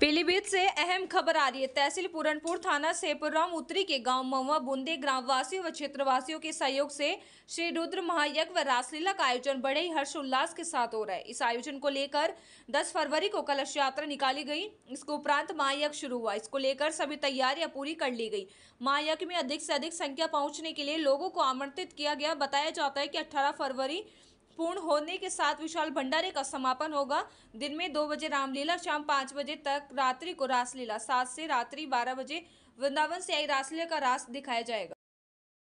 पीलीभीत से अहम खबर आ रही है तहसील पूरनपुर थाना सेपुराम उत्तरी के गांव महुआ बूंदे ग्रामवासियों व क्षेत्रवासियों के सहयोग से श्री रुद्र महायज्ञ व रासलीला का आयोजन बड़े ही हर्षोल्लास के साथ हो रहा है इस आयोजन को लेकर 10 फरवरी को कलश यात्रा निकाली गई इसके उपरांत महायज्ञ शुरू हुआ इसको लेकर सभी तैयारियां पूरी कर ली गई महायज्ञ में अधिक से अधिक संख्या पहुंचने के लिए लोगों को आमंत्रित किया गया बताया जाता है कि अठारह फरवरी पूर्ण होने के साथ विशाल भंडारे का समापन होगा दिन में दो बजे रामलीला शाम पाँच बजे तक रात्रि को रासलीला सात से रात्रि बारह बजे वृंदावन से आई रासलीला का रास दिखाया जाएगा